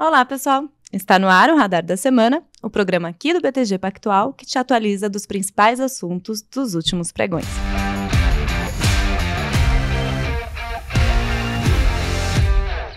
Olá, pessoal! Está no ar o Radar da Semana, o programa aqui do BTG Pactual que te atualiza dos principais assuntos dos últimos pregões.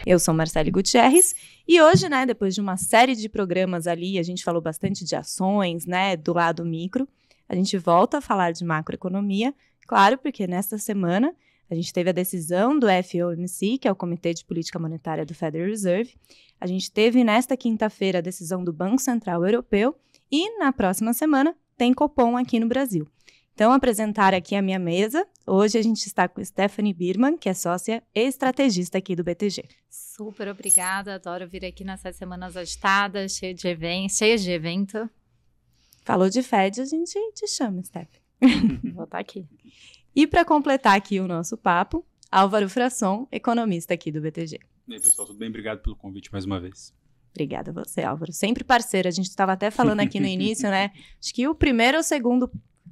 Eu sou Marcele Gutierrez e hoje, né, depois de uma série de programas ali, a gente falou bastante de ações, né, do lado micro, a gente volta a falar de macroeconomia, claro, porque nesta semana a gente teve a decisão do FOMC, que é o Comitê de Política Monetária do Federal Reserve. A gente teve nesta quinta-feira a decisão do Banco Central Europeu e na próxima semana tem Copom aqui no Brasil. Então, apresentar aqui a minha mesa. Hoje a gente está com Stephanie Birman, que é sócia e estrategista aqui do BTG. Super obrigada, adoro vir aqui nessas semanas agitadas, cheia de evento, cheia de evento. Falou de Fed, a gente te chama, Stephanie. Vou estar tá aqui. E para completar aqui o nosso papo, Álvaro Frasson, economista aqui do BTG. E aí, pessoal, tudo bem? Obrigado pelo convite mais uma vez. Obrigada a você, Álvaro. Sempre parceiro. A gente estava até falando aqui no início, né? Acho que o primeiro ou segundo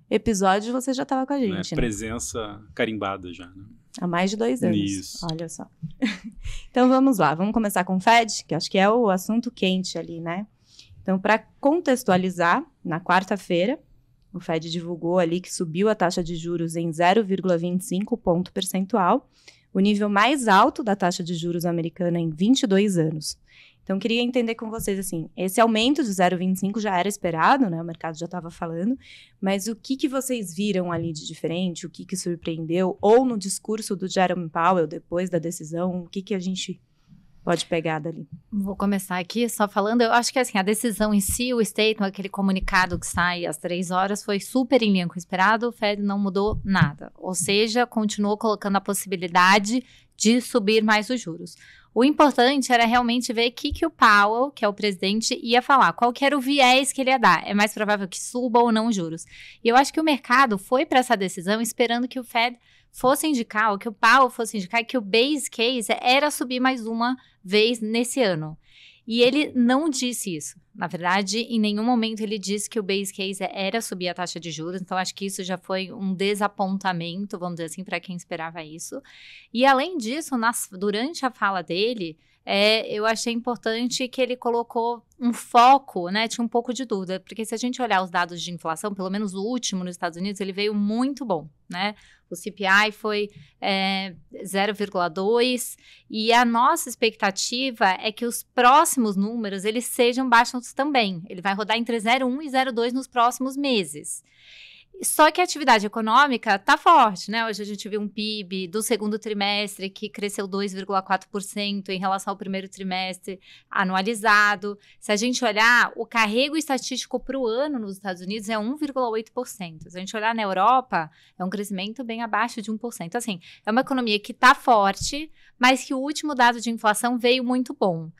episódio você já estava com a né, gente. É, presença né? carimbada já, né? Há mais de dois anos. Isso. Olha só. então vamos lá, vamos começar com o Fed, que acho que é o assunto quente ali, né? Então, para contextualizar, na quarta-feira, o Fed divulgou ali que subiu a taxa de juros em 0,25 ponto percentual, o nível mais alto da taxa de juros americana em 22 anos. Então, queria entender com vocês, assim, esse aumento de 0,25 já era esperado, né? O mercado já estava falando, mas o que, que vocês viram ali de diferente? O que, que surpreendeu? Ou no discurso do Jerome Powell, depois da decisão, o que, que a gente pode pegar dali? Vou começar aqui só falando. Eu acho que assim, a decisão em si, o statement, aquele comunicado que sai às três horas, foi super em linha com o esperado. O Fed não mudou nada. Ou seja, continuou colocando a possibilidade de subir mais os juros. O importante era realmente ver o que, que o Powell, que é o presidente, ia falar, qual era o viés que ele ia dar. É mais provável que suba ou não os juros. E eu acho que o mercado foi para essa decisão esperando que o Fed fosse indicar, ou que o Powell fosse indicar que o base case era subir mais uma vez nesse ano. E ele não disse isso. Na verdade, em nenhum momento ele disse que o base case era subir a taxa de juros, então acho que isso já foi um desapontamento, vamos dizer assim, para quem esperava isso. E além disso, nas, durante a fala dele, é, eu achei importante que ele colocou um foco, né? Tinha um pouco de dúvida, porque se a gente olhar os dados de inflação, pelo menos o último nos Estados Unidos, ele veio muito bom, né? O CPI foi é, 0,2 e a nossa expectativa é que os próximos números eles sejam baixos também. Ele vai rodar entre 0,1 e 0,2 nos próximos meses. Só que a atividade econômica está forte, né? Hoje a gente viu um PIB do segundo trimestre que cresceu 2,4% em relação ao primeiro trimestre anualizado. Se a gente olhar, o carrego estatístico para o ano nos Estados Unidos é 1,8%. Se a gente olhar na Europa, é um crescimento bem abaixo de 1%. Assim, é uma economia que está forte, mas que o último dado de inflação veio muito bom.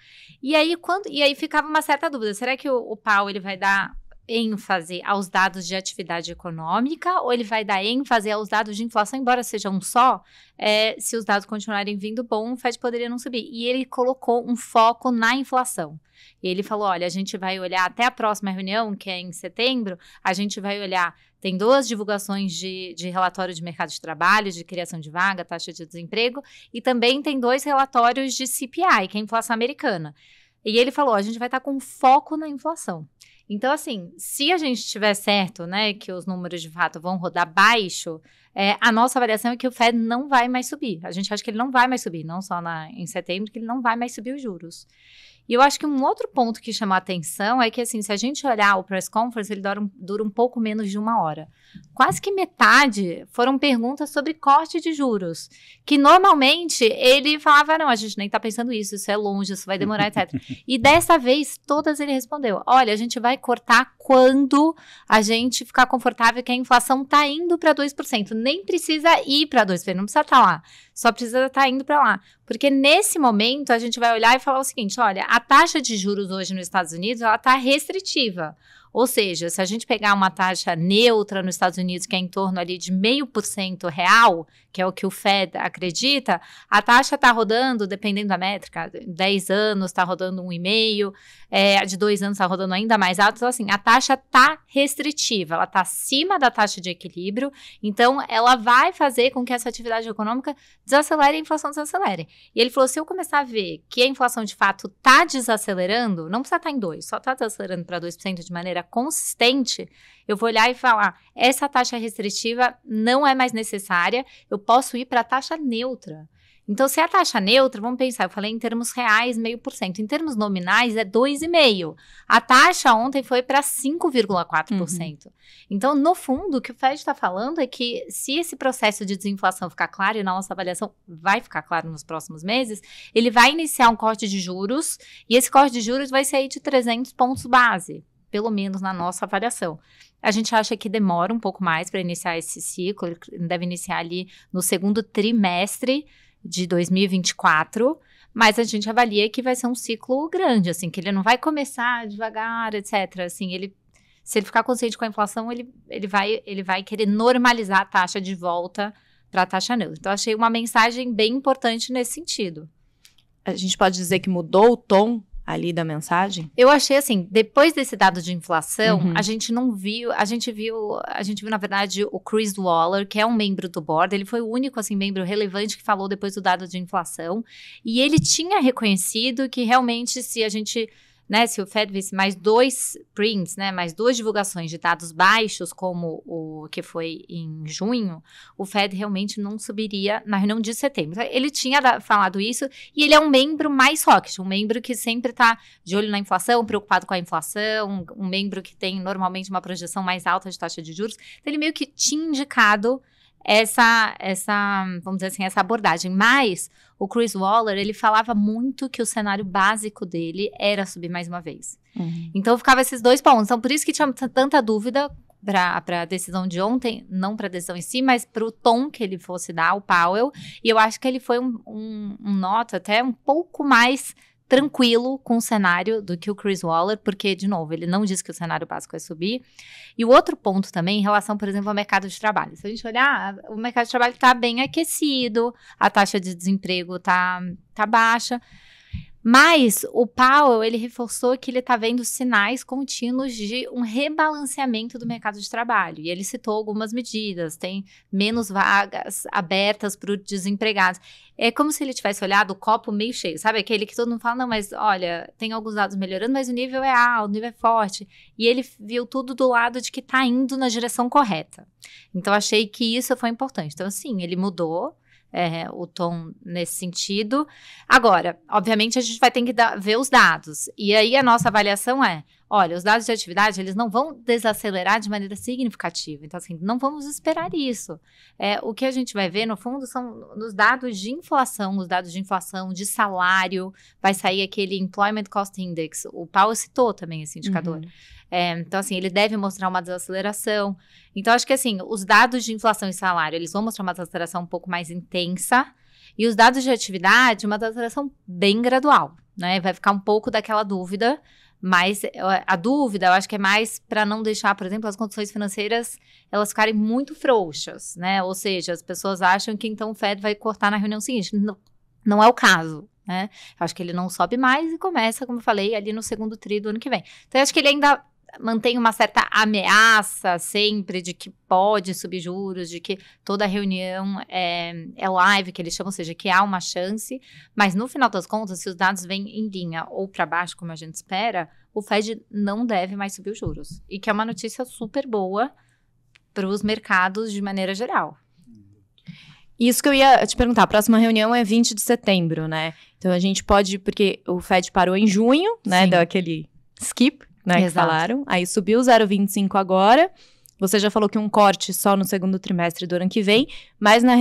E aí, quando, e aí ficava uma certa dúvida: será que o, o ele vai dar ênfase aos dados de atividade econômica ou ele vai dar ênfase aos dados de inflação, embora seja um só, é, se os dados continuarem vindo bom, o Fed poderia não subir. E ele colocou um foco na inflação. E ele falou: olha, a gente vai olhar até a próxima reunião, que é em setembro, a gente vai olhar. Tem duas divulgações de, de relatório de mercado de trabalho, de criação de vaga, taxa de desemprego, e também tem dois relatórios de CPI, que é a inflação americana. E ele falou: a gente vai estar tá com foco na inflação. Então, assim, se a gente tiver certo, né, que os números de fato vão rodar baixo, é, a nossa avaliação é que o Fed não vai mais subir. A gente acha que ele não vai mais subir, não só na, em setembro, que ele não vai mais subir os juros. E eu acho que um outro ponto que chama a atenção é que, assim, se a gente olhar o press conference, ele dura um, dura um pouco menos de uma hora. Quase que metade foram perguntas sobre corte de juros, que normalmente ele falava, não, a gente nem tá pensando isso, isso é longe, isso vai demorar, etc. e dessa vez, todas ele respondeu, olha, a gente vai cortar quando a gente ficar confortável que a inflação tá indo para 2%. Nem precisa ir para 2%, não precisa estar tá lá, só precisa estar tá indo para lá. Porque nesse momento a gente vai olhar e falar o seguinte: olha, a taxa de juros hoje nos Estados Unidos ela está restritiva. Ou seja, se a gente pegar uma taxa neutra nos Estados Unidos, que é em torno ali de meio por cento real, que é o que o Fed acredita, a taxa está rodando, dependendo da métrica, 10 anos está rodando 1,5, é, de 2 anos está rodando ainda mais alto. Então, assim, a taxa está restritiva, ela está acima da taxa de equilíbrio, então ela vai fazer com que essa atividade econômica desacelere e a inflação desacelere. E ele falou: se eu começar a ver que a inflação de fato está desacelerando, não precisa estar tá em 2, só está desacelerando para 2% de maneira consistente, eu vou olhar e falar: essa taxa restritiva não é mais necessária, eu posso ir para a taxa neutra. Então, se é a taxa neutra, vamos pensar, eu falei em termos reais, meio por cento. Em termos nominais, é 2,5%. A taxa ontem foi para 5,4%. Uhum. Então, no fundo, o que o Fed está falando é que se esse processo de desinflação ficar claro, e na nossa avaliação vai ficar claro nos próximos meses, ele vai iniciar um corte de juros, e esse corte de juros vai sair de 300 pontos base pelo menos na nossa avaliação. A gente acha que demora um pouco mais para iniciar esse ciclo, deve iniciar ali no segundo trimestre de 2024, mas a gente avalia que vai ser um ciclo grande, assim, que ele não vai começar devagar, etc. Assim, ele se ele ficar consciente com a inflação, ele, ele, vai, ele vai querer normalizar a taxa de volta para a taxa neutra. Então, achei uma mensagem bem importante nesse sentido. A gente pode dizer que mudou o tom ali da mensagem? Eu achei assim, depois desse dado de inflação, uhum. a gente não viu, a gente viu, a gente viu na verdade o Chris Waller, que é um membro do board, ele foi o único assim membro relevante que falou depois do dado de inflação, e ele tinha reconhecido que realmente se a gente né, se o Fed visse mais dois prints, né, mais duas divulgações de dados baixos, como o que foi em junho, o Fed realmente não subiria na reunião de setembro. Então, ele tinha falado isso e ele é um membro mais rocket, um membro que sempre está de olho na inflação, preocupado com a inflação, um, membro que tem normalmente uma projeção mais alta de taxa de juros. Então, ele meio que tinha indicado essa, essa, vamos dizer assim, essa abordagem. Mas o Chris Waller, ele falava muito que o cenário básico dele era subir mais uma vez. Uhum. Então ficava esses dois pontos. Então por isso que tinha tanta dúvida para a decisão de ontem, não para a decisão em si, mas para o tom que ele fosse dar, o Powell. E eu acho que ele foi um, um, um nota até um pouco mais tranquilo com o cenário do que o Chris Waller, porque, de novo, ele não disse que o cenário básico vai é subir. E o outro ponto também, em relação, por exemplo, ao mercado de trabalho. Se a gente olhar, o mercado de trabalho está bem aquecido, a taxa de desemprego está tá baixa. Mas o Powell, ele reforçou que ele está vendo sinais contínuos de um rebalanceamento do mercado de trabalho. E ele citou algumas medidas, tem menos vagas abertas para os desempregados. É como se ele tivesse olhado o copo meio cheio, sabe? Aquele que todo mundo fala, não, mas olha, tem alguns dados melhorando, mas o nível é alto, o nível é forte. E ele viu tudo do lado de que está indo na direção correta. Então, achei que isso foi importante. Então, assim ele mudou é, o tom nesse sentido. Agora, obviamente, a gente vai ter que dar, ver os dados. E aí a nossa avaliação é: olha, os dados de atividade, eles não vão desacelerar de maneira significativa. Então, assim, não vamos esperar isso. É, o que a gente vai ver, no fundo, são nos dados de inflação, os dados de inflação, de salário, vai sair aquele Employment Cost Index. O Paulo citou também esse indicador. Uhum. É, então, assim, ele deve mostrar uma desaceleração. Então, acho que, assim, os dados de inflação e salário, eles vão mostrar uma desaceleração um pouco mais intensa, e os dados de atividade, uma desaceleração bem gradual, né? Vai ficar um pouco daquela dúvida mas a dúvida, eu acho que é mais para não deixar, por exemplo, as condições financeiras elas ficarem muito frouxas, né? Ou seja, as pessoas acham que então o Fed vai cortar na reunião seguinte. Não, não é o caso. Né? Acho que ele não sobe mais e começa, como eu falei, ali no segundo tri do ano que vem. Então, acho que ele ainda mantém uma certa ameaça sempre de que pode subir juros, de que toda reunião é, é, live, que eles chamam, ou seja, que há uma chance, mas no final das contas, se os dados vêm em linha ou para baixo, como a gente espera, o Fed não deve mais subir os juros. E que é uma notícia super boa para os mercados de maneira geral. Isso que eu ia te perguntar. A próxima reunião é 20 de setembro, né? Então a gente pode, porque o Fed parou em junho, né? Sim. aquele skip né? Exato. Que falaram. Aí subiu 0,25 agora. Você já falou que um corte só no segundo trimestre do ano que vem, mas na,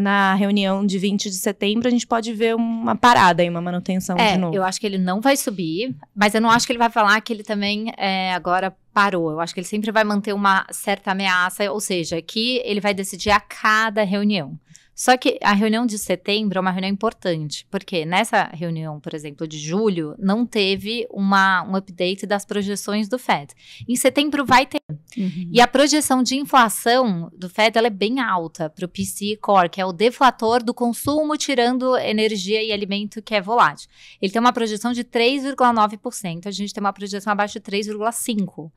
na reunião de 20 de setembro a gente pode ver uma parada e uma manutenção é, de novo. Eu acho que ele não vai subir, mas eu não acho que ele vai falar que ele também é, agora parou. Eu acho que ele sempre vai manter uma certa ameaça, ou seja, que ele vai decidir a cada reunião. Só que a reunião de setembro é uma reunião importante, porque nessa reunião, por exemplo, de julho, não teve uma, um update das projeções do FED. Em setembro vai ter. Uhum. E a projeção de inflação do FED é bem alta para o PCI Core, que é o deflator do consumo tirando energia e alimento que é volátil. Ele tem uma projeção de 3,9%, a gente tem uma projeção abaixo de 3,5%.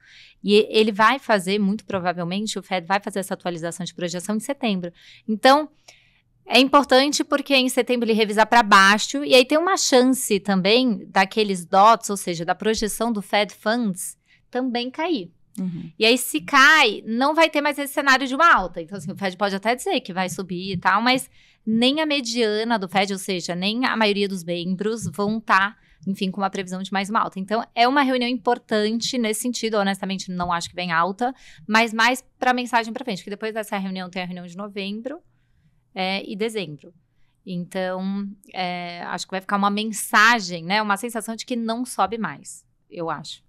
E ele vai fazer, muito provavelmente, o FED vai fazer essa atualização de projeção em setembro. Então, é importante porque em setembro ele revisar para baixo e aí tem uma chance também daqueles dots, ou seja, da projeção do Fed Funds também cair. Uhum. E aí, se cai, não vai ter mais esse cenário de uma alta. Então, assim, o Fed pode até dizer que vai subir e tal, mas nem a mediana do Fed, ou seja, nem a maioria dos membros vão estar, tá, enfim, com uma previsão de mais uma alta. Então, é uma reunião importante nesse sentido. Honestamente, não acho que vem alta, mas mais para a mensagem para frente, que depois dessa reunião tem a reunião de novembro é, e dezembro. Então, é, acho que vai ficar uma mensagem, né? Uma sensação de que não sobe mais, eu acho.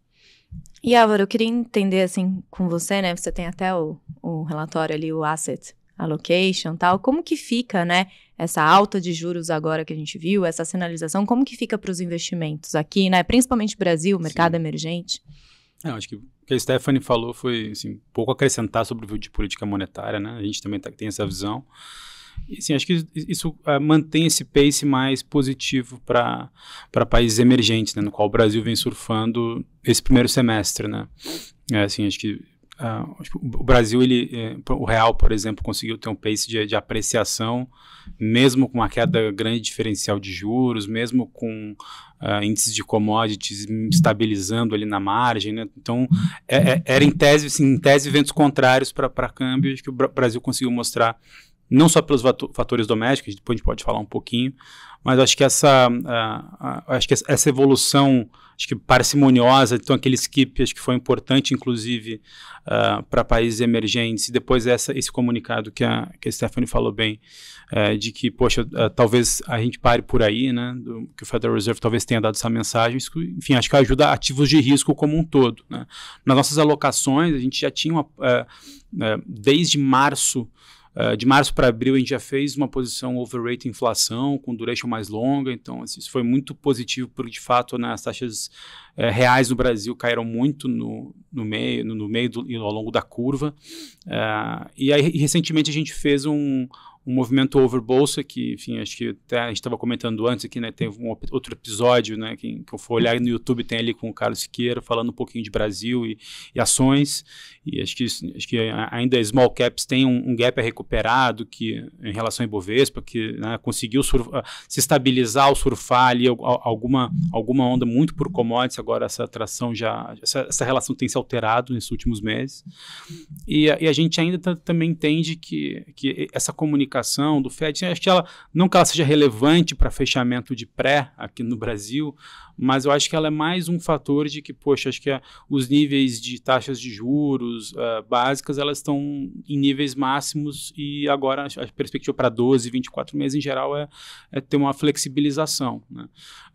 E Álvaro, eu queria entender assim com você, né? Você tem até o, o relatório ali, o asset allocation tal. Como que fica, né? Essa alta de juros agora que a gente viu, essa sinalização, como que fica para os investimentos aqui, né? Principalmente Brasil, mercado Sim. emergente. Eu é, acho que o que a Stephanie falou foi assim, pouco acrescentar sobre o vídeo de política monetária, né? A gente também tá, tem essa visão. Sim, acho que isso uh, mantém esse pace mais positivo para países emergentes, né, no qual o Brasil vem surfando esse primeiro semestre, né? É, assim, acho que uh, o Brasil, ele, eh, o real, por exemplo, conseguiu ter um pace de, de, apreciação, mesmo com uma queda grande diferencial de juros, mesmo com uh, índices de commodities estabilizando ali na margem, né? Então, é, é, era em tese, assim, em tese, eventos contrários para câmbio, acho que o Brasil conseguiu mostrar não só pelos fatores domésticos, depois a gente pode falar um pouquinho, mas acho que essa, uh, uh, acho que essa evolução acho que parcimoniosa, então aquele skip acho que foi importante, inclusive, uh, para países emergentes, e depois essa, esse comunicado que a, que a Stephanie falou bem, eh, de que, poxa, talvez a gente pare por aí, né, do, que o Federal Reserve talvez tenha dado essa mensagem, isso, enfim, acho que ajuda ativos de risco como um todo. Né. Nas nossas alocações, a gente já tinha, uma, eh, eh, desde março, ah, de março para abril, a gente já fez uma posição overrate inflação, com duration mais longa, então assim, isso foi muito positivo, porque de fato né, as taxas eh, reais no Brasil caíram muito no, no meio, no, no meio do, ao longo da curva. Ah, e aí, recentemente, a gente fez um, um movimento over bolsa, que, enfim, acho que até a gente estava comentando antes aqui, né? Tem um outro episódio, né? Que, que eu for olhar no YouTube, tem ali com o Carlos Siqueira falando um pouquinho de Brasil e, e ações. E acho que, acho que ainda small caps tem um, um gap recuperado que, em relação ao Ibovespa, que né, conseguiu surfa, ah, se estabilizar ou surfar ali alguma, alguma onda muito por commodities. Agora essa atração já. Essa, essa relação tem se alterado nesses últimos meses. E, e a gente ainda também entende que, que essa comunicação precificação do FED, acho que ela, não que ela seja relevante para fechamento de pré aqui no Brasil, mas eu acho que ela é mais um fator de que, poxa, acho que a, os níveis de taxas de juros uh, básicas, elas estão em níveis máximos e agora a perspectiva para 12, 24 meses em geral é, é ter uma flexibilização. Né?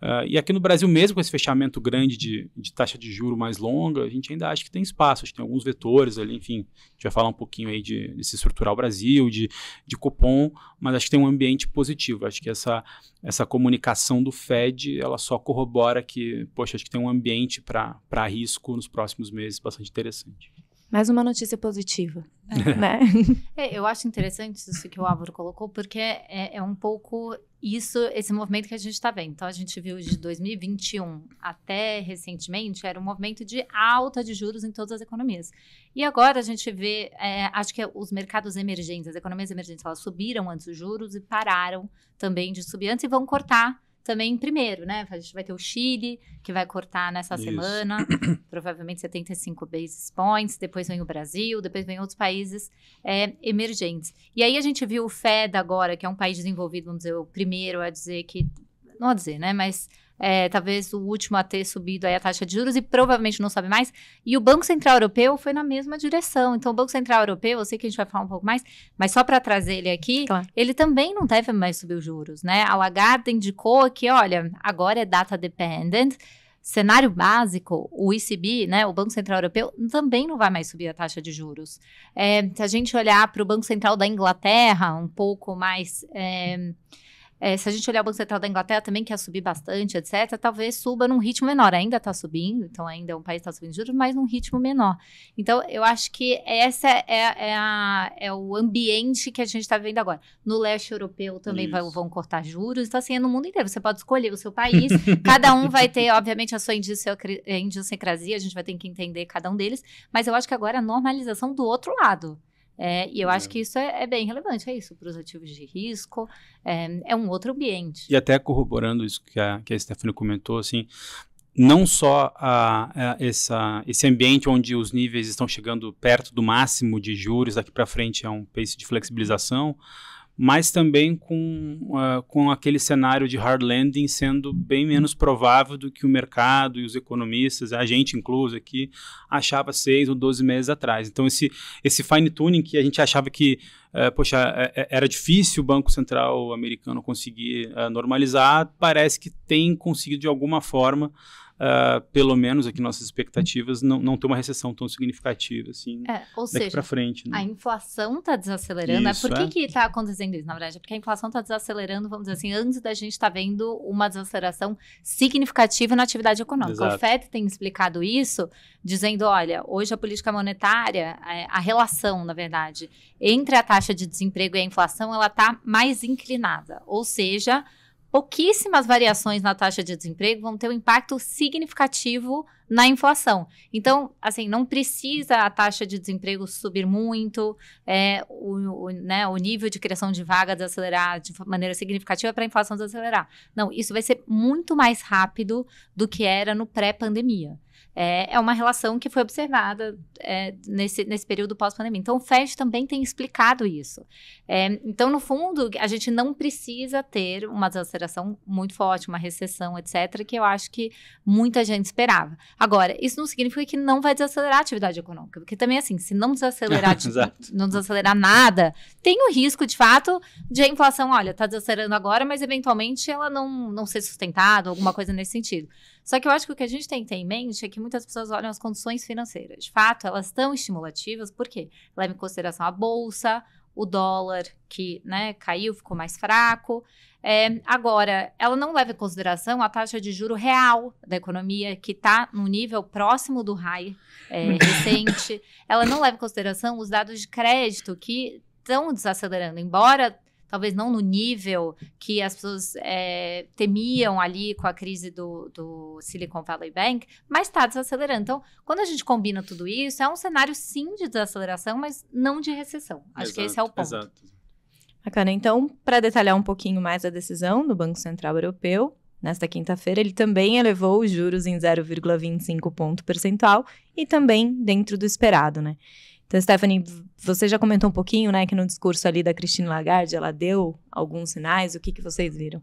Uh, e aqui no Brasil mesmo, com esse fechamento grande de, de taxa de juro mais longa, a gente ainda acha que tem espaço, acho que tem alguns vetores ali, enfim, a gente vai falar um pouquinho aí de, de se estruturar o Brasil, de, de mas acho que tem um ambiente positivo, acho que essa, essa comunicação do Fed, ela só corrobora que, poxa, acho que tem um ambiente para risco nos próximos meses bastante interessante. Mais uma notícia positiva, é. né? É, eu acho interessante isso que o Álvaro colocou, porque é, é um pouco isso, esse movimento que a gente está vendo. Então, a gente viu de 2021 até recentemente, era um movimento de alta de juros em todas as economias. E agora a gente vê, é, acho que os mercados emergentes, as economias emergentes, elas subiram antes os juros e pararam também de subir antes e vão cortar também primeiro, né? A gente vai ter o Chile, que vai cortar nessa Isso. semana, provavelmente 75 basis points, depois vem o Brasil, depois vem outros países é, emergentes. E aí a gente viu o Fed agora, que é um país desenvolvido, vamos dizer, o primeiro a dizer que. Não a dizer, né? Mas é, talvez o último a ter subido aí a taxa de juros e provavelmente não sobe mais. E o Banco Central Europeu foi na mesma direção. Então, o Banco Central Europeu, eu sei que a gente vai falar um pouco mais, mas só para trazer ele aqui, claro. ele também não deve mais subir os juros, né? A Lagarde indicou que, olha, agora é data dependent cenário básico, o ECB, né, o Banco Central Europeu, também não vai mais subir a taxa de juros. É, se a gente olhar para o Banco Central da Inglaterra, um pouco mais é, é, se a gente olhar o Banco Central da Inglaterra também, que ia subir bastante, etc., talvez suba num ritmo menor. Ainda está subindo, então ainda é um país está subindo juros, mas num ritmo menor. Então, eu acho que esse é, é, é o ambiente que a gente está vivendo agora. No leste europeu também vai, vão cortar juros. Então, assim, é no mundo inteiro. Você pode escolher o seu país. cada um vai ter, obviamente, a sua eh, idiosincrasia. A gente vai ter que entender cada um deles. Mas eu acho que agora é a normalização do outro lado. É, e eu é. acho que isso é, é, bem relevante, é isso, para os ativos de risco, é, é, um outro ambiente. E até corroborando isso que a, que a Stephanie comentou, assim, não só a, a, essa, esse ambiente onde os níveis estão chegando perto do máximo de juros, daqui para frente é um pace de flexibilização, mas também com, uh, com aquele cenário de hard landing sendo bem menos provável do que o mercado e os economistas, a gente incluso aqui, achava seis ou doze meses atrás. Então, esse, esse fine tuning que a gente achava que, uh, poxa, é, é, era difícil o Banco Central americano conseguir uh, normalizar, parece que tem conseguido de alguma forma uh, pelo menos aqui nossas expectativas, não, não ter uma recessão tão significativa assim é, ou daqui para frente. Né? A inflação está desacelerando. Isso, é, Por que é? está acontecendo isso, na verdade? É porque a inflação está desacelerando, vamos dizer assim, antes da gente estar tá vendo uma desaceleração significativa na atividade econômica. Exato. O FED tem explicado isso, dizendo, olha, hoje a política monetária, é, a relação, na verdade, entre a taxa de desemprego e a inflação, ela está mais inclinada. Ou seja, pouquíssimas variações na taxa de desemprego vão ter um impacto significativo na inflação. Então, assim, não precisa a taxa de desemprego subir muito, é, o, o, né, o nível de criação de vagas acelerar de maneira significativa para a inflação desacelerar. Não, isso vai ser muito mais rápido do que era no pré-pandemia é, é uma relação que foi observada é, nesse, nesse período pós-pandemia. Então, o FED também tem explicado isso. É, então, no fundo, a gente não precisa ter uma desaceleração muito forte, uma recessão, etc., que eu acho que muita gente esperava. Agora, isso não significa que não vai desacelerar a atividade econômica, porque também, assim, se não desacelerar, não desacelerar nada, tem o risco, de fato, de a inflação, olha, está desacelerando agora, mas eventualmente ela não, não ser sustentada, alguma coisa nesse sentido. Só que eu acho que o que a gente tem que ter em mente é que muitas pessoas olham as condições financeiras. De fato, elas estão estimulativas, por quê? Leva em consideração a bolsa, o dólar que né, caiu, ficou mais fraco. É, agora, ela não leva em consideração a taxa de juro real da economia, que está no nível próximo do high é, recente. ela não leva em consideração os dados de crédito que estão desacelerando, embora talvez não no nível que as pessoas é, temiam ali com a crise do, do Silicon Valley Bank, mas está desacelerando. Então, quando a gente combina tudo isso, é um cenário sim de desaceleração, mas não de recessão. Acho exato, que esse é o ponto. Exato. Bacana. Então, para detalhar um pouquinho mais a decisão do Banco Central Europeu, Nesta quinta-feira, ele também elevou os juros em 0,25 ponto percentual e também dentro do esperado, né? Então, Stephanie, você já comentou um pouquinho, né, que no discurso ali da Christine Lagarde, ela deu alguns sinais. O que, que vocês viram?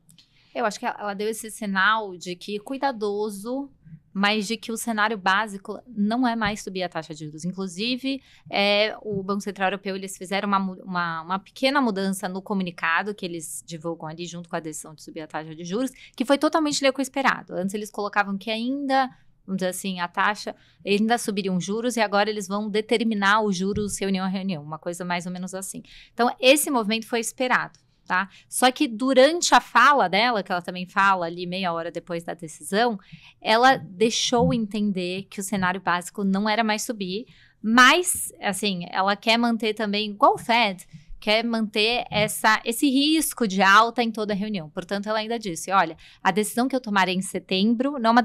Eu acho que ela deu esse sinal de que cuidadoso, mas de que o cenário básico não é mais subir a taxa de juros. Inclusive, é, o Banco Central Europeu, eles fizeram uma, uma, uma, pequena mudança no comunicado que eles divulgam ali junto com a decisão de subir a taxa de juros, que foi totalmente ler o esperado. Antes eles colocavam que ainda vamos dizer assim, a taxa, eles ainda subiriam juros e agora eles vão determinar os juros reunião a reunião, uma coisa mais ou menos assim. Então, esse movimento foi esperado. Tá? Só que durante a fala dela, que ela também fala ali meia hora depois da decisão, ela deixou entender que o cenário básico não era mais subir, mas, assim, ela quer manter também, igual o Fed, quer manter essa, esse risco de alta em toda a reunião. Portanto, ela ainda disse: olha, a decisão que eu tomarei em setembro não é uma,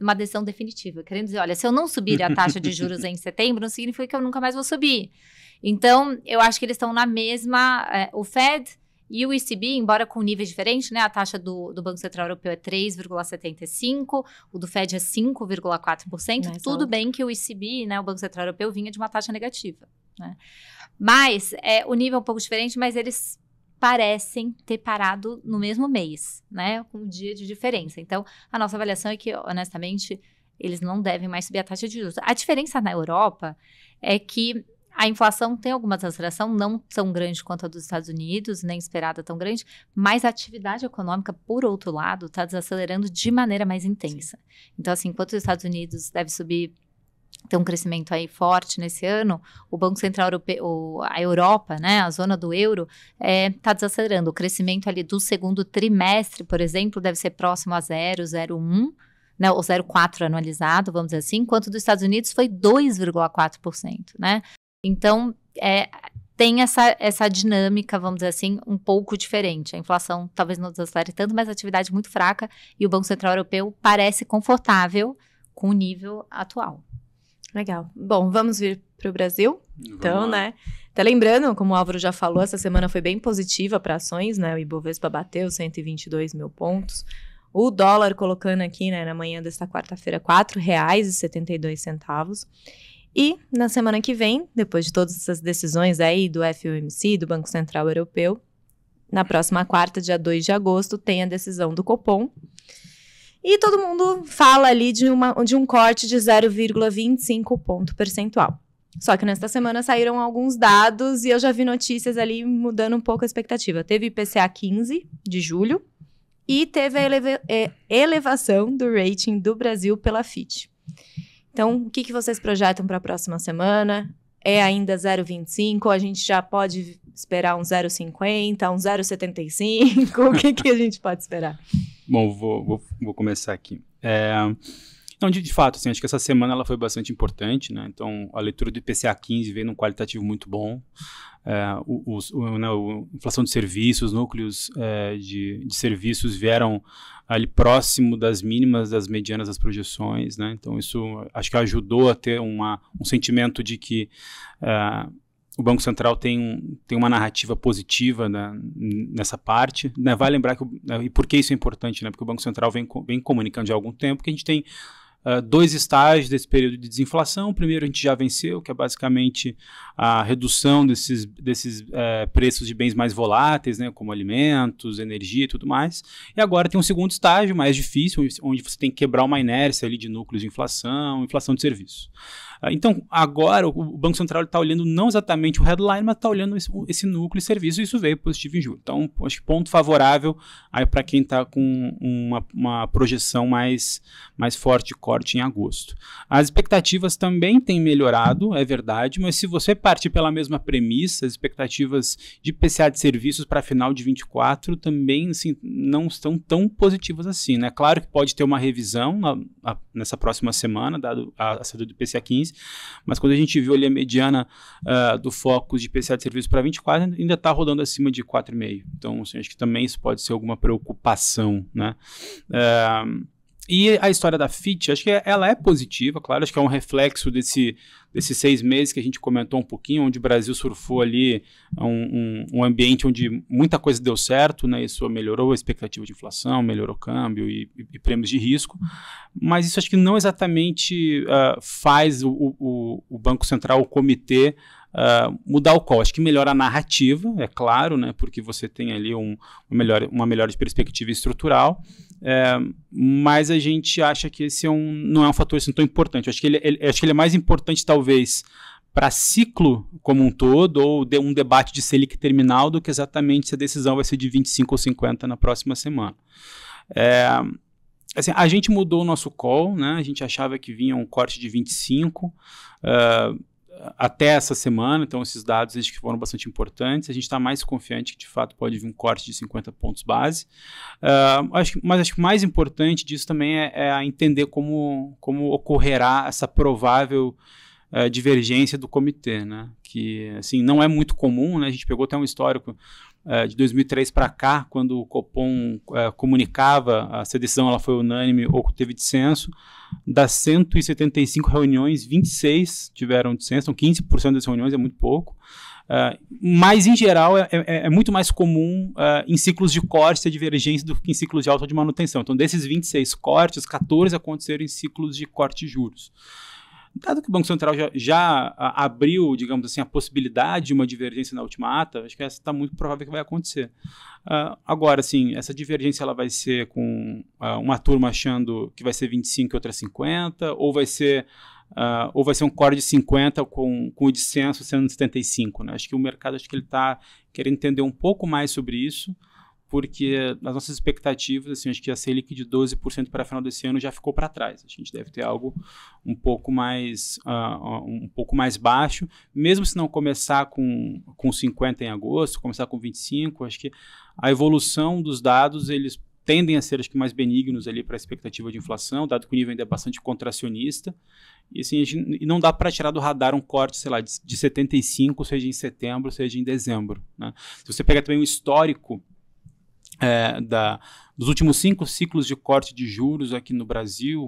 uma decisão definitiva. Querendo dizer, olha, se eu não subir a taxa de juros em setembro, não significa que eu nunca mais vou subir. Então, eu acho que eles estão na mesma. É, o Fed. E o ECB, embora com níveis diferentes, né? A taxa do, do Banco Central Europeu é 3,75%, o do Fed é 5,4%. Tudo bem que o ECB, né, o Banco Central Europeu, vinha de uma taxa negativa. Né? Mas é, o nível é um pouco diferente, mas eles parecem ter parado no mesmo mês, né? Com um dia de diferença. Então, a nossa avaliação é que, honestamente, eles não devem mais subir a taxa de juros. A diferença na Europa é que a inflação tem alguma desaceleração, não tão grande quanto a dos Estados Unidos, nem esperada tão grande, mas a atividade econômica, por outro lado, está desacelerando de maneira mais intensa. Então, assim, enquanto os Estados Unidos deve subir tem um crescimento aí forte nesse ano, o Banco Central Europeu, a Europa, né, a zona do euro, está é, tá desacelerando. O crescimento ali do segundo trimestre, por exemplo, deve ser próximo a 0, 0,1%. Né, ou 0,4 anualizado, vamos dizer assim, enquanto dos Estados Unidos foi 2,4%, né? Então, é, tem essa, essa dinâmica, vamos dizer assim, um pouco diferente. A inflação talvez não desacelere tanto, mas a atividade é muito fraca e o Banco Central Europeu parece confortável com o nível atual. Legal. Bom, vamos vir para o Brasil. Vamos então, lá. né? Até lembrando, como o Álvaro já falou, essa semana foi bem positiva para ações, né? O Ibovespa bateu 122 mil pontos. O dólar colocando aqui, né, na manhã desta quarta-feira, R$ 4,72. E na semana que vem, depois de todas essas decisões aí do FOMC, do Banco Central Europeu, na próxima quarta, dia 2 de agosto, tem a decisão do Copom e todo mundo fala ali de, uma, de um corte de 0,25 ponto percentual. Só que nesta semana saíram alguns dados e eu já vi notícias ali mudando um pouco a expectativa. Teve IPCA 15 de julho e teve a elevação do rating do Brasil pela FIT. Então, o que, que vocês projetam para a próxima semana? É ainda 0,25? A gente já pode esperar um 0,50, um 0,75? o que, que a gente pode esperar? Bom, vou, vou, vou começar aqui. É, então, de, de, fato, assim, acho que essa semana ela foi bastante importante, né? Então, a leitura do IPCA 15 veio num qualitativo muito bom. É, o, o, né, a inflação de serviços, núcleos é, de, de, serviços vieram ali próximo das mínimas, das medianas das projeções, né? Então, isso acho que ajudou a ter uma, um sentimento de que é, o Banco Central tem, tem uma narrativa positiva nessa parte. Né? lembrar que, né, e por que isso é importante, né? porque o Banco Central vem, vem comunicando há algum tempo que a gente tem uh, dois estágios desse período de desinflação. O primeiro a gente já venceu, que é basicamente a redução desses, desses uh, preços de bens mais voláteis, né? como alimentos, energia e tudo mais. E agora tem um segundo estágio mais difícil, onde você tem que quebrar uma inércia ali de núcleos de inflação, inflação de serviços. Ah, então, agora o Banco Central está olhando não exatamente o headline, mas está olhando esse, núcleo de serviço e isso veio positivo em julho. Então, acho que ponto favorável aí para quem está com uma, uma, projeção mais, mais forte de corte em agosto. As expectativas também têm melhorado, é verdade, mas se você partir pela mesma premissa, as expectativas de PCA de serviços para final de 24 também assim, não estão tão positivas assim. Né? Claro que pode ter uma revisão na, nessa próxima semana, dado a, a saída do PCA 15, 15, mas quando a gente viu ali a mediana uh, do foco de PCA de serviço para 24, ainda está rodando acima de 4,5. Então, assim, acho que também isso pode ser alguma preocupação, né? Uh, e a história da FIT, acho que ela é positiva, claro, acho que é um reflexo desse, desses seis meses que a gente comentou um pouquinho, onde o Brasil surfou ali um, um, um ambiente onde muita coisa deu certo, né? Isso melhorou a expectativa de inflação, melhorou o câmbio e, e, e prêmios de risco. Mas isso acho que não exatamente uh, faz o, o, o Banco Central, o comitê, Uh, mudar o call. Acho que melhora a narrativa, é claro, né, porque você tem ali um, uma, melhor, uma melhora de perspectiva estrutural, é, mas a gente acha que esse é um, não é um fator assim, tão importante. Eu acho que ele, ele, acho que ele é mais importante, talvez, para ciclo como um todo, ou de um debate de Selic terminal, do que exatamente se a decisão vai ser de 25 ou 50 na próxima semana. É, assim, a gente mudou o nosso call, né? a gente achava que vinha um corte de 25. Uh, até essa semana, então esses dados que foram bastante importantes. A gente está mais confiante que de fato pode vir um corte de 50 pontos base. Uh, acho, mas acho que o mais importante disso também é, é entender como, como ocorrerá essa provável uh, divergência do comitê, né? Que assim não é muito comum, né? A gente pegou até um histórico é, de 2003 para cá, quando o Copom é, comunicava, se a decisão ela foi unânime ou teve dissenso, das 175 reuniões, 26 tiveram dissenso, então 15% das reuniões é muito pouco. É, mas, em geral, é, é, é muito mais comum em ciclos de corte a divergência do que em ciclos de alta de manutenção. Então, desses 26 cortes, 14 aconteceram em ciclos de corte de juros. Dado que o Banco Central já, já abriu, digamos assim, a possibilidade de uma divergência na última ata, acho que essa está muito provável que vai acontecer. Uh, agora, assim, essa divergência ela vai ser com uh, uma turma achando que vai ser 25 e outra 50, ou vai ser Uh, ou vai ser um core de 50 com, com o dissenso sendo 75. Né? Acho que o mercado acho que ele está querendo entender um pouco mais sobre isso porque as nossas expectativas, assim, acho que a Selic de 12% para final desse ano já ficou para trás. A gente deve ter algo um pouco mais uh, um pouco mais baixo, mesmo se não começar com, com 50 em agosto, começar com 25, acho que a evolução dos dados, eles tendem a ser acho que mais benignos ali para a expectativa de inflação, dado que o nível ainda é bastante contracionista. E assim, gente, não dá para tirar do radar um corte, sei lá, de, de 75, seja em setembro, seja em dezembro. Né? Se você pegar também o histórico é, da, dos últimos cinco ciclos de corte de juros aqui no Brasil,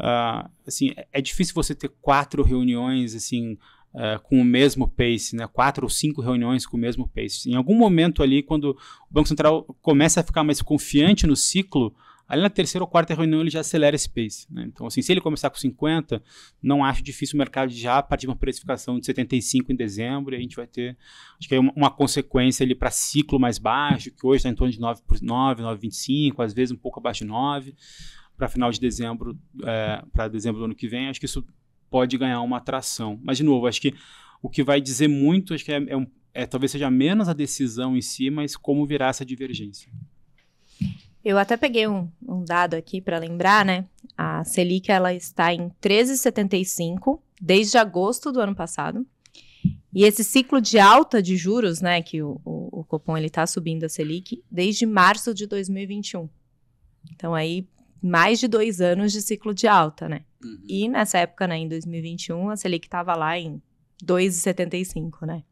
uh, assim, é, é difícil você ter quatro reuniões assim uh, com o mesmo pace, né? quatro ou cinco reuniões com o mesmo pace. Em algum momento ali, quando o Banco Central começa a ficar mais confiante no ciclo, Ali na terceira ou quarta reunião ele já acelera esse pace. Né? Então, assim, se ele começar com 50, não acho difícil o mercado já partir de uma precificação de 75 em dezembro e a gente vai ter, acho que é uma, uma consequência ali para ciclo mais baixo, que hoje está em torno de 9 por 9, 9,25, às vezes um pouco abaixo de 9, para final de dezembro, é, para dezembro do ano que vem, acho que isso pode ganhar uma atração. Mas, de novo, acho que o que vai dizer muito, acho que é, é, um, é talvez seja menos a decisão em si, mas como virar essa divergência. Eu até peguei um, um dado aqui para lembrar, né? A Selic ela está em 13,75 desde agosto do ano passado. E esse ciclo de alta de juros, né, que o, o, o Copom ele está subindo a Selic desde março de 2021. Então aí mais de dois anos de ciclo de alta, né? Uhum. E nessa época, né, em 2021, a Selic estava lá em 2,75, né?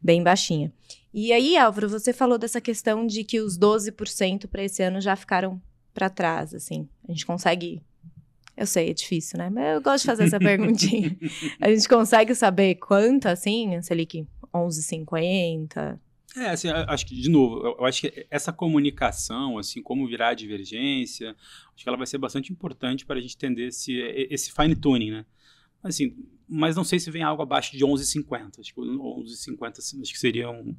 bem baixinha. E aí, Álvaro, você falou dessa questão de que os 12% para esse ano já ficaram para trás, assim. A gente consegue. Eu sei, é difícil, né? Mas eu gosto de fazer essa perguntinha. A gente consegue saber quanto, assim, Selic 11,50? É, assim, acho que, de novo, eu acho que essa comunicação, assim, como virar a divergência, acho que ela vai ser bastante importante para a gente entender esse, esse fine tuning, né? Assim, mas não sei se vem algo abaixo de 11,50. que 11,50 acho que seria um.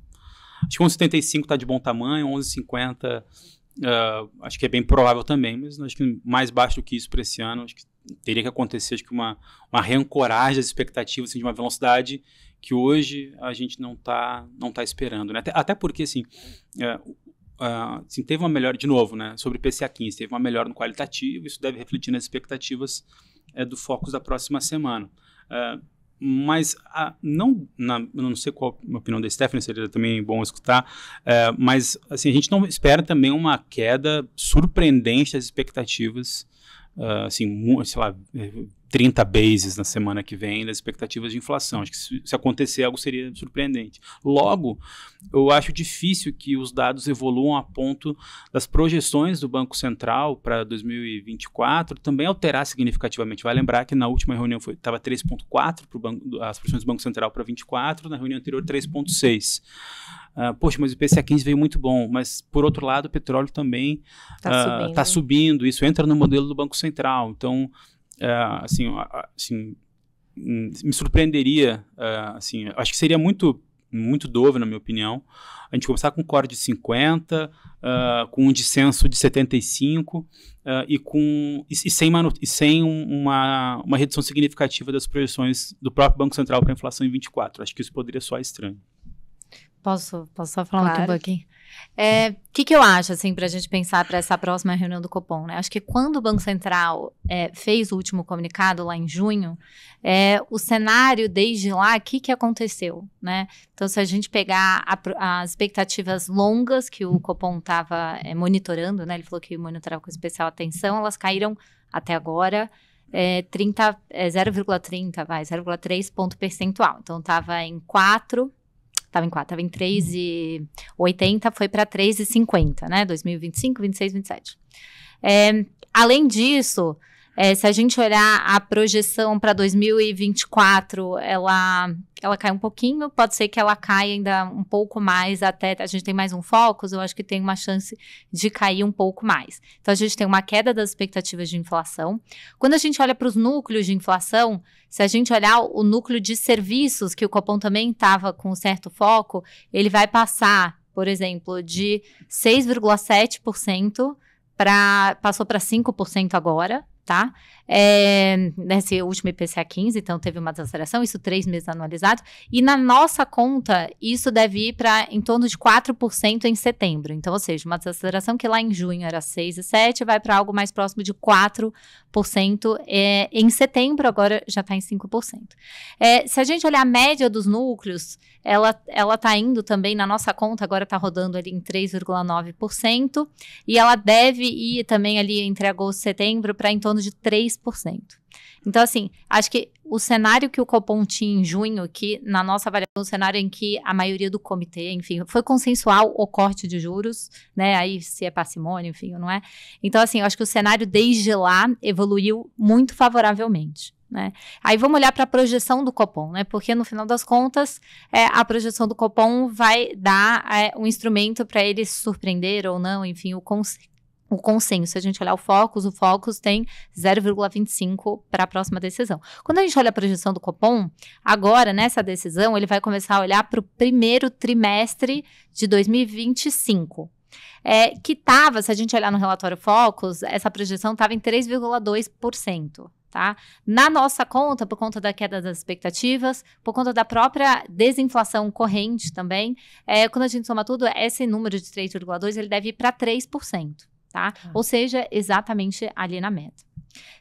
Acho que 11,75 está de bom tamanho, 11,50 uh, ah, acho que é bem provável também, mas acho que mais baixo do que isso para esse ano, acho que teria que acontecer acho que uma, uma reancoragem das expectativas assim, de uma velocidade que hoje a gente não está não tá esperando. Né? Até, até porque, assim, é, uh, teve uma melhora, de novo, né, sobre PCA 15, teve uma melhora no qualitativo, isso deve refletir nas expectativas uh, do Focus da próxima semana. Uh, mas ah, não, na, não sei qual a opinião da Stephanie, seria também bom escutar, eh, mas assim, a gente não espera também uma queda surpreendente das expectativas, uh, assim, sei lá, eh, 30 bases na semana que vem das expectativas de inflação. Acho que se, se, acontecer algo seria surpreendente. Logo, eu acho difícil que os dados evoluam a ponto das projeções do Banco Central para 2024 também alterar significativamente. Vai lembrar que na última reunião estava 3,4 para as projeções do Banco Central para 24, na reunião anterior 3,6. Uh, ah, poxa, mas o IPCA 15 veio muito bom, mas por outro lado o petróleo também está uh, ah, subindo. Tá né? subindo, isso entra no modelo do Banco Central. Então, é, assim, assim, hum, me surpreenderia, é, assim, acho que seria muito muito dovo, na minha opinião. A gente começar com um core de 50, uh, é, com um dissenso de 75 uh, e, com, e, e sem, manu, e sem uma, uma redução significativa das projeções do próprio Banco Central para a inflação em 24. Acho que isso poderia soar estranho. Posso, posso só falar claro. um pouquinho? O é, que, que eu acho, assim, para a gente pensar para essa próxima reunião do Copom, né? Acho que quando o Banco Central é, fez o último comunicado lá em junho, é, o cenário desde lá, o que, que aconteceu, né? Então, se a gente pegar as expectativas longas que o Copom estava é, monitorando, né? Ele falou que monitorava com especial atenção, elas caíram até agora é, 30, é 0,30, vai, 0,3 ponto percentual. Então, estava em 4 estava em 4, estava em 3,80, foi para 3,50, né? 2025, 26, 27. É, além disso, é, se a gente olhar a projeção para 2024, ela, ela cai um pouquinho, pode ser que ela caia ainda um pouco mais até. A gente tem mais um focus, eu acho que tem uma chance de cair um pouco mais. Então a gente tem uma queda das expectativas de inflação. Quando a gente olha para os núcleos de inflação, se a gente olhar o núcleo de serviços, que o Copom também estava com certo foco, ele vai passar, por exemplo, de 6,7% para passou para 5% agora tá? É, nesse né, último IPCA 15, então teve uma desaceleração, isso três meses anualizado. E na nossa conta, isso deve ir para em torno de 4% em setembro. Então, ou seja, uma desaceleração que lá em junho era 6,7%, vai para algo mais próximo de 4% é, em setembro, agora já está em 5%. É, se a gente olhar a média dos núcleos, ela está indo também na nossa conta, agora está rodando ali em 3,9%, e ela deve ir também ali entre agosto e setembro para em torno de 3%. Então, assim, acho que o cenário que o Copom tinha em junho, que na nossa avaliação, o é cenário em que a maioria do comitê, enfim, foi consensual o corte de juros, né? Aí se é parcimônia, enfim, não é. Então, assim, acho que o cenário desde lá evoluiu muito favoravelmente. Né? Aí vamos olhar para a projeção do Copom, né? Porque no final das contas, é, a projeção do Copom vai dar é, um instrumento para ele se surpreender ou não, enfim, o, o consenso. Se a gente olhar o Focus, o Focus tem 0,25 para a próxima decisão. Quando a gente olha a projeção do Copom, agora nessa decisão ele vai começar a olhar para o primeiro trimestre de 2025. É, que estava, se a gente olhar no relatório Focus, essa projeção estava em 3,2%. Tá? Na nossa conta, por conta da queda das expectativas, por conta da própria desinflação corrente também, é, quando a gente soma tudo, esse número de 3,2% ele deve ir para 3% tá? Ah. Ou seja, exatamente ali na meta.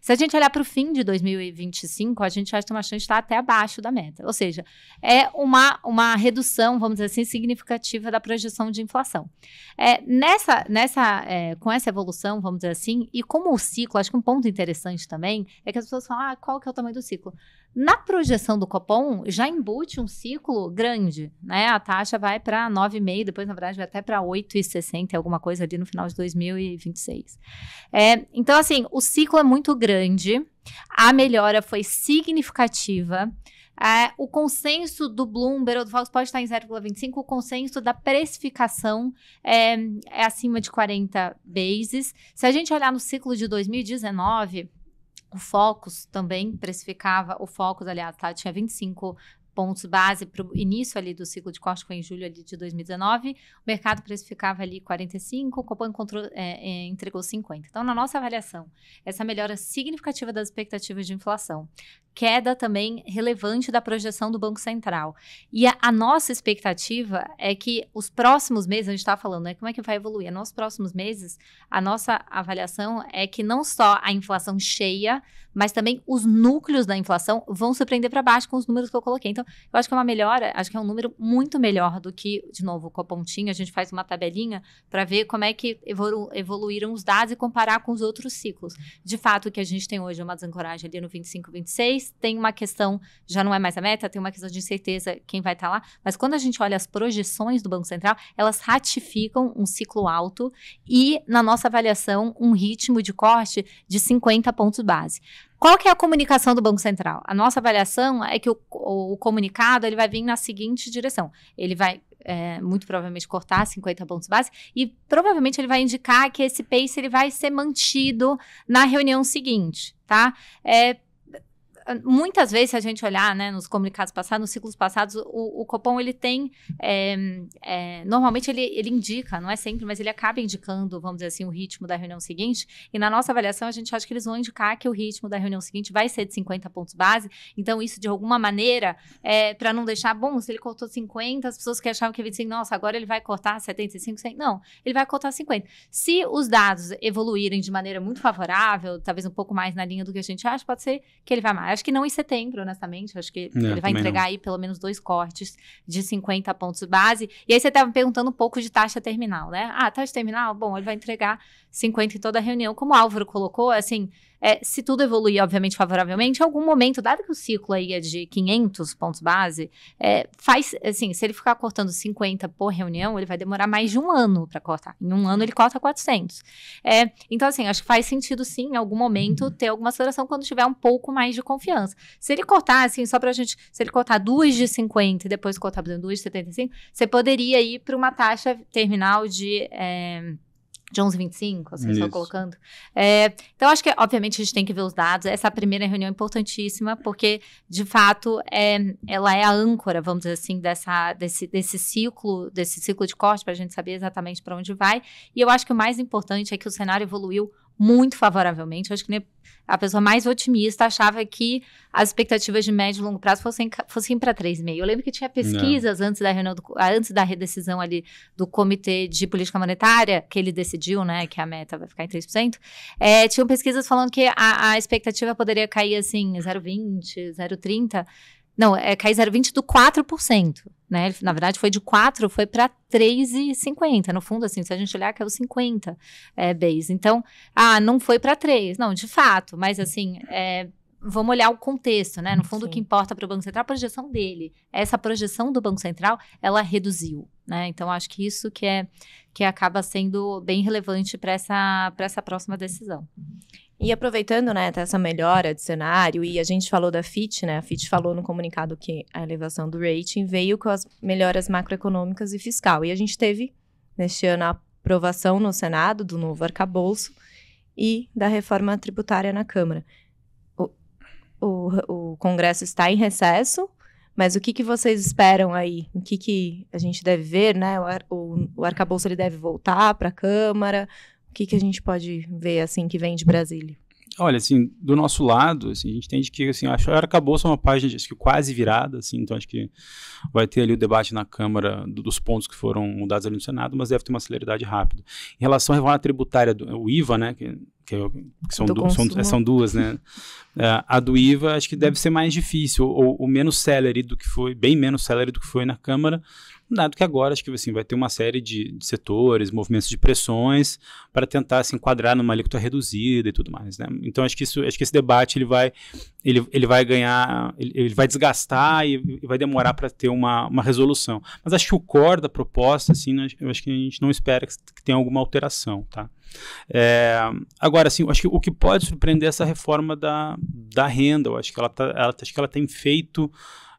Se a gente olhar para o fim de 2025, a gente acha que uma chance está até abaixo da meta. Ou seja, é uma, uma redução, vamos dizer assim, significativa da projeção de inflação. É, nessa, nessa, é, com essa evolução, vamos dizer assim, e como o ciclo, acho que um ponto interessante também é que as pessoas falam, ah, qual que é o tamanho do ciclo? Na projeção do Copom, já embute um ciclo grande, né? A taxa vai para 9,5, depois, na verdade, vai até para 8,60, alguma coisa ali no final de 2026. É, então, assim, o ciclo é muito grande, a melhora foi significativa. É, o consenso do Bloomberg ou do Fox pode estar em 0,25, o consenso da precificação é, é acima de 40 bases. Se a gente olhar no ciclo de 2019, o Focus também precificava, o Focus, aliás, tá, tinha 25 pontos base para o início ali do ciclo de corte foi em julho ali de 2019, o mercado precificava ali 45, o Copom encontrou, é, é entregou 50. Então, na nossa avaliação, essa melhora significativa das expectativas de inflação, queda também relevante da projeção do Banco Central. E a, a nossa expectativa é que os próximos meses, a gente está falando, né, como é que vai evoluir? Nos próximos meses, a nossa avaliação é que não só a inflação cheia, mas também os núcleos da inflação vão surpreender para baixo com os números que eu coloquei. Então, eu acho que é uma melhora, acho que é um número muito melhor do que, de novo, com a pontinha, a gente faz uma tabelinha para ver como é que evolu evoluíram os dados e comparar com os outros ciclos. De fato, o que a gente tem hoje é uma desancoragem ali no 25, 26, tem uma questão, já não é mais a meta, tem uma questão de incerteza quem vai estar tá lá. Mas quando a gente olha as projeções do Banco Central, elas ratificam um ciclo alto e, na nossa avaliação, um ritmo de corte de 50 pontos base. Qual que é a comunicação do Banco Central? A nossa avaliação é que o, o, o comunicado ele vai vir na seguinte direção. Ele vai é, muito provavelmente cortar 50 pontos base e provavelmente ele vai indicar que esse pace ele vai ser mantido na reunião seguinte, tá? É, muitas vezes, se a gente olhar né, nos comunicados passados, nos ciclos passados, o, o Copom ele tem. É, é, normalmente ele, ele indica, não é sempre, mas ele acaba indicando, vamos dizer assim, o ritmo da reunião seguinte. E na nossa avaliação, a gente acha que eles vão indicar que o ritmo da reunião seguinte vai ser de 50 pontos base. Então, isso de alguma maneira, é, para não deixar, bom, se ele cortou 50, as pessoas que achavam que ele dizer nossa, agora ele vai cortar 75, 100. Não, ele vai cortar 50. Se os dados evoluírem de maneira muito favorável, talvez um pouco mais na linha do que a gente acha, pode ser que ele vá mais Acho que não em setembro, honestamente. Acho que é, ele vai entregar não. aí pelo menos dois cortes de 50 pontos base. E aí você estava perguntando um pouco de taxa terminal, né? Ah, taxa terminal, bom, ele vai entregar 50 em toda a reunião, como o Álvaro colocou, assim, é, se tudo evoluir, obviamente, favoravelmente, em algum momento, dado que o ciclo aí é de 500 pontos base, é, faz, assim, se ele ficar cortando 50 por reunião, ele vai demorar mais de um ano para cortar. Em um ano, ele corta 400. É, então, assim, acho que faz sentido, sim, em algum momento, ter alguma aceleração quando tiver um pouco mais de confiança. Se ele cortar, assim, só pra gente, se ele cortar duas de 50 e depois cortar, 2 duas de 75, você poderia ir para uma taxa terminal de... É, de 11 25, assim, Isso. só colocando. É, então, acho que, obviamente, a gente tem que ver os dados. Essa primeira reunião é importantíssima, porque, de fato, é, ela é a âncora, vamos dizer assim, dessa, desse, desse ciclo, desse ciclo de corte, para a gente saber exatamente para onde vai. E eu acho que o mais importante é que o cenário evoluiu muito favoravelmente. Eu acho que a pessoa mais otimista achava que as expectativas de médio e longo prazo fossem, fossem para 3,5. Eu lembro que tinha pesquisas Não. antes da, reunião do, antes da redecisão ali do Comitê de Política Monetária, que ele decidiu, né, que a meta vai ficar em 3%. É, tinham pesquisas falando que a, a expectativa poderia cair assim, 0,20, 0,30. Não, é, cair 0,20 do 4%. Né? Na verdade, foi de 4, foi para 3,50. No fundo, assim, se a gente olhar, caiu 50 é, base. Então, ah, não foi para 3. Não, de fato. Mas, assim, é, vamos olhar o contexto, né? No fundo, Sim. o que importa para o Banco Central é a projeção dele. Essa projeção do Banco Central, ela reduziu, né? Então, acho que isso que é que acaba sendo bem relevante para essa, essa próxima decisão. E aproveitando, né, essa melhora de cenário, e a gente falou da FIT, né, a FIT falou no comunicado que a elevação do rating veio com as melhoras macroeconômicas e fiscal. E a gente teve, neste ano, a aprovação no Senado do novo arcabouço e da reforma tributária na Câmara o, o Congresso está em recesso, mas o que, que vocês esperam aí? O que, que a gente deve ver, né? O, ar, o, o arcabouço ele deve voltar para a Câmara? O que, que a gente pode ver assim que vem de Brasília? Olha, assim, do nosso lado, assim, a gente entende que, assim, acho que acabou só uma página acho que quase virada, assim, então acho que vai ter ali o debate na Câmara do, dos pontos que foram mudados ali no Senado, mas deve ter uma celeridade rápida. Em relação à reforma tributária, do, o IVA, né, que, que, é que são, du, são, é, são, duas, né, é, a do IVA acho que deve ser mais difícil, ou, ou menos celere do que foi, bem menos celere do que foi na Câmara, Dado que agora acho que assim, vai ter uma série de, de setores, movimentos de pressões para tentar se enquadrar numa alíquota reduzida e tudo mais. Né? Então acho que, isso, acho que esse debate ele vai, ele, ele vai ganhar, ele, ele vai desgastar e, e vai demorar para ter uma, uma resolução. Mas acho que o core da proposta, assim, né, eu acho que a gente não espera que, que tenha alguma alteração. Tá? É, agora, assim, acho que o que pode surpreender é essa reforma da, da renda. Eu acho que ela, tá, ela, acho que ela tem feito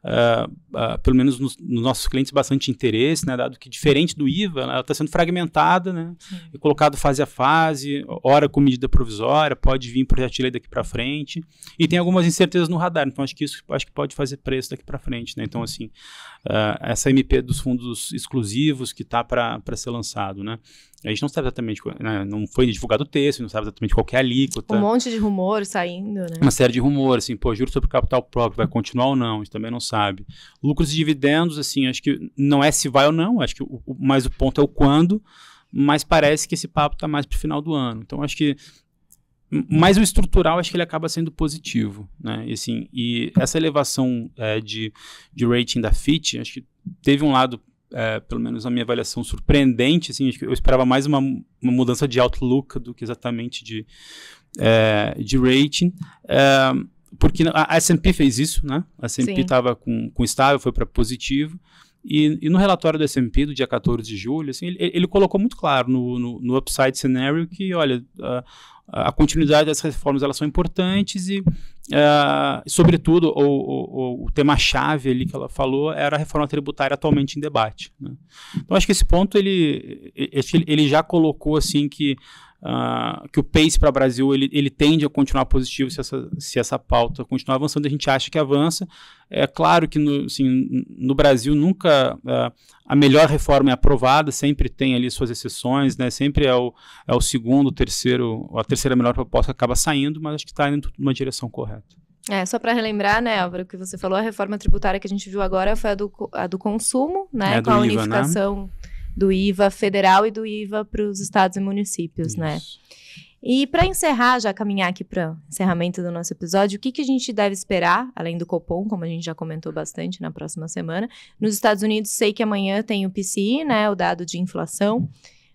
uh, uh, pelo menos nos, nos, nossos clientes, bastante interesse, né? Dado que, diferente do IVA, ela está sendo fragmentada, né? E colocado fase a fase, hora com medida provisória, pode vir projeto de lei daqui para frente. E tem algumas incertezas no radar, então acho que isso acho que pode fazer preço daqui para frente, né? Então, assim, uh, essa MP dos fundos exclusivos que está para ser lançado, né? A gente não sabe exatamente, né, não foi divulgado o texto, não sabe exatamente qual é a alíquota. Um monte de rumores saindo, né? Uma série de rumores, assim, pô, juro sobre capital próprio, vai continuar ou não, a gente também não sabe. Lucros e dividendos, assim, acho que não é se vai ou não, acho que o, mais o ponto é o quando, mas parece que esse papo está mais para o final do ano. Então, acho que mas o estrutural acho que ele acaba sendo positivo, né? E, assim, e essa elevação é, de, de rating da Fitch, acho que teve um lado é, pelo menos a minha avaliação, surpreendente. Assim, eu esperava mais uma, uma mudança de outlook do que exatamente de, é, de rating. É, porque a S&P fez isso, né? A S&P estava com, com estável, foi para positivo. E, e, no relatório do S&P do dia 14 de julho, assim, ele, ele colocou muito claro no, no, no upside scenario que, olha, a, a continuidade das reformas elas são importantes e ah, sobretudo, o, o, o tema-chave ali que ela falou era a reforma tributária atualmente em debate. Né? Então, acho que esse ponto ele, ele já colocou assim que, uh, que o pace para o Brasil ele, ele tende a continuar positivo se essa, se essa pauta continuar avançando. A gente acha que avança. É claro que no, assim, no Brasil nunca uh, a melhor reforma é aprovada, sempre tem ali suas exceções, né? sempre é o, é o segundo, terceiro, a terceira melhor proposta acaba saindo, mas acho que está indo numa direção correta. É, só para relembrar, né, Álvaro, o que você falou, a reforma tributária que a gente viu agora foi a do, a do consumo, né, é com a unificação IVA, né? do IVA federal e do IVA para os estados e municípios, né? Isso. né? E para encerrar, já caminhar aqui para encerramento do nosso episódio, o que, que a gente deve esperar, além do Copom, como a gente já comentou bastante na próxima semana? Nos Estados Unidos, sei que amanhã tem o PCI, né, o dado de inflação.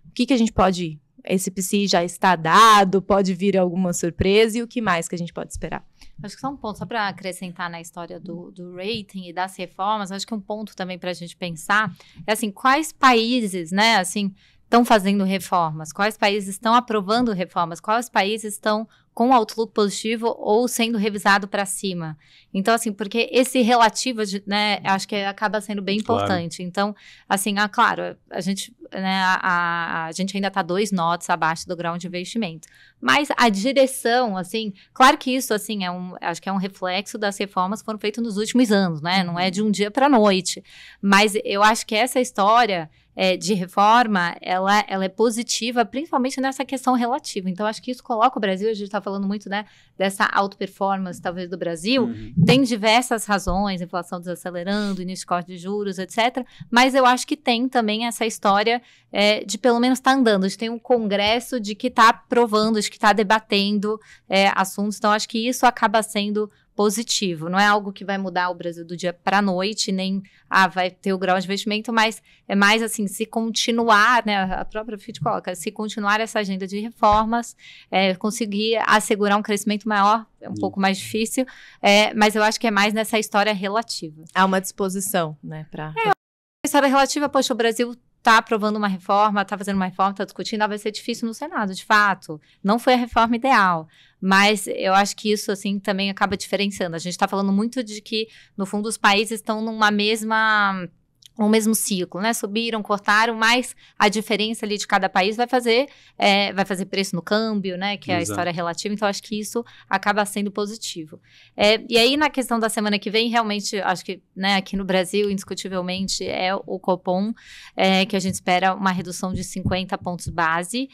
O que, que a gente pode. Esse PCI já está dado, pode vir alguma surpresa e o que mais que a gente pode esperar? Acho que só um ponto, só para acrescentar na história do, do rating e das reformas, acho que um ponto também para a gente pensar é assim, quais países, né, assim, estão fazendo reformas, quais países estão aprovando reformas, quais países estão com outlook positivo ou sendo revisado para cima. Então, assim, porque esse relativo, né, acho que acaba sendo bem claro. importante. Então, assim, ah, claro, a gente, né, a, a gente ainda está dois notas abaixo do grau de investimento. Mas a direção, assim, claro que isso, assim, é um, acho que é um reflexo das reformas que foram feitas nos últimos anos, né? Não é uhum. de um dia para a noite. Mas eu acho que essa história é, de reforma, ela, ela é positiva, principalmente nessa questão relativa. Então, acho que isso coloca o Brasil, a gente está falando muito, né, dessa auto performance, talvez, do Brasil, uhum. tem diversas razões, inflação desacelerando, início de corte de juros, etc. Mas eu acho que tem também essa história é, de pelo menos estar tá andando. A gente tem um congresso de que está aprovando, de que está debatendo é, assuntos. Então, acho que isso acaba sendo positivo. Não é algo que vai mudar o Brasil do dia para a noite, nem ah, vai ter o grau de investimento, mas é mais assim, se continuar, né, a própria FIT coloca, se continuar essa agenda de reformas, é, conseguir assegurar um crescimento muito maior, é um Sim. Hum. pouco mais difícil, é, mas eu acho que é mais nessa história relativa. Há uma disposição, né, para... É, história relativa, poxa, o Brasil está aprovando uma reforma, está fazendo uma reforma, está discutindo, ah, vai ser difícil no Senado, de fato. Não foi a reforma ideal, mas eu acho que isso, assim, também acaba diferenciando. A gente está falando muito de que, no fundo, os países estão numa mesma o mesmo ciclo, né? Subiram, cortaram, mas a diferença ali de cada país vai fazer, é, vai fazer preço no câmbio, né? Que é a história relativa. Então acho que isso acaba sendo positivo. É, e aí na questão da semana que vem, realmente acho que, né? Aqui no Brasil, indiscutivelmente é o Copom é, que a gente espera uma redução de 50 pontos base.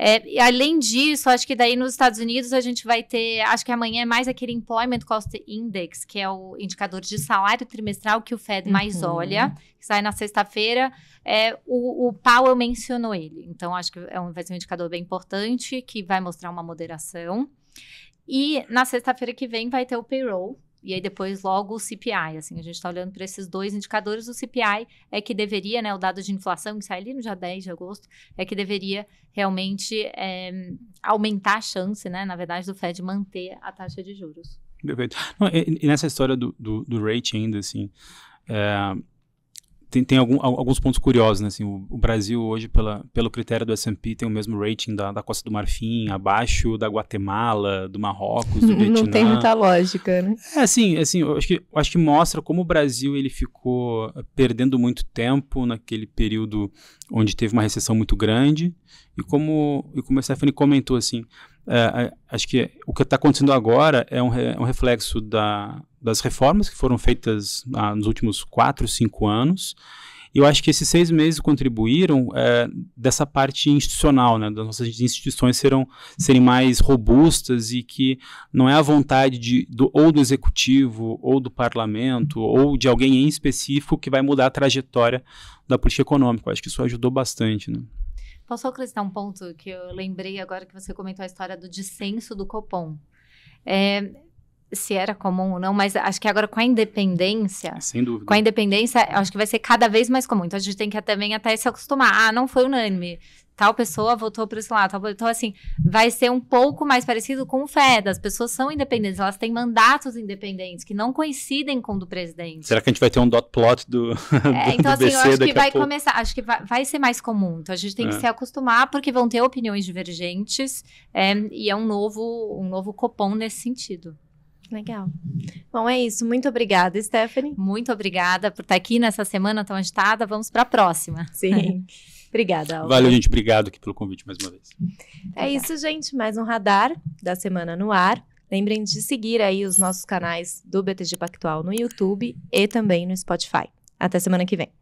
É, e além disso, acho que daí nos Estados Unidos a gente vai ter, acho que amanhã é mais aquele Employment Cost Index, que é o indicador de salário trimestral que o Fed uhum. mais olha, que sai na sexta-feira. É, o, o Powell mencionou ele, então acho que é um, vai ser um indicador bem importante que vai mostrar uma moderação. E na sexta-feira que vem vai ter o payroll, e aí depois logo o CPI, assim, a gente está olhando para esses dois indicadores, o CPI é que deveria, né, o dado de inflação que sai ali no dia 10 de agosto, é que deveria realmente é, aumentar a chance, né, na verdade, do Fed manter a taxa de juros. Perfeito. Não, e, e, nessa história do, do, do rating ainda, assim, é tem, tem algum, alguns pontos curiosos, né? Assim, o, o, Brasil hoje, pela, pelo critério do S&P, tem o mesmo rating da, da Costa do Marfim, abaixo da Guatemala, do Marrocos, do Vietnã. Não tem muita lógica, né? É, assim, assim eu, acho que, eu acho que mostra como o Brasil ele ficou perdendo muito tempo naquele período onde teve uma recessão muito grande e como, e como a Stephanie comentou, assim, é, acho que o que está acontecendo agora é um, é um reflexo da, das reformas que foram feitas ah, nos últimos quatro, cinco anos. E eu acho que esses seis meses contribuíram é, dessa parte institucional, né, das nossas instituições serão, serem mais robustas e que não é a vontade de, do, ou do executivo, ou do parlamento, ou de alguém em específico que vai mudar a trajetória da política econômica. Eu acho que isso ajudou bastante. Né? Posso acrescentar um ponto que eu lembrei agora que você comentou a história do dissenso do Copom? É, se era comum ou não, mas acho que agora com a independência. Sem dúvida. Com a independência, acho que vai ser cada vez mais comum. Então a gente tem que também até se acostumar. Ah, não foi unânime tal pessoa votou por esse lado. Tal... Então, assim, vai ser um pouco mais parecido com o FED. As pessoas são independentes, elas têm mandatos independentes que não coincidem com o do presidente. Será que a gente vai ter um dot plot do. É, então, do assim, eu acho que vai começar, acho que vai, vai, ser mais comum. Então, a gente tem é. que se acostumar, porque vão ter opiniões divergentes é, e é um novo, um novo copom nesse sentido. Legal. Bom, é isso. Muito obrigada, Stephanie. Muito obrigada por estar aqui nessa semana tão agitada. Vamos para a próxima. Sim. Obrigada, Valeu, gente. Obrigado aqui pelo convite mais uma vez. É isso, gente. Mais um radar da semana no ar. Lembrem de seguir aí os nossos canais do BTG Pactual no YouTube e também no Spotify. Até semana que vem.